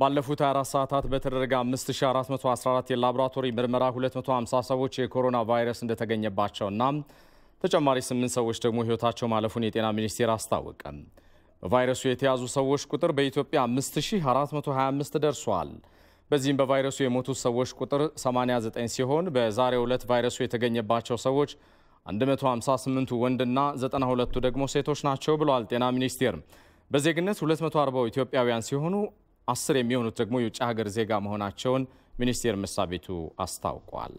ባለፉት 24 ሰዓታት በተደረገ 5414 የላቦራቶሪ ምርመራ 250 ሰዎች የኮሮና ቫይረስ እንደተገኘባቸውና ተጨማሪ 8 ሰዎች ደግሞ ህይወታቸው ማለፉን የጤና ሚኒስቴር አስታወቀ። በቫይረሱ የተያዙ ሰዎች ቁጥር በኢትዮጵያ 5425 ደርሷል። በዚህም በቫይረሱ የሞቱ ሰዎች ቁጥር 89 ሲሆን በዛሬው ዕለት ቫይረሱ የተገኘባቸው ሰዎች 158ቱ ወንድና 92ቱ ደግሞ ሴቶች ናቸው ብለዋል ጤና ሚኒስቴር። በዜግነት 240 ኢትዮጵያውያን ሲሆኑ አስር የሚሆኑት ደግሞ የውጭ ሀገር ዜጋ መሆናቸውን ሚኒስቴር መስሪያ ቤቱ አስታውቋል።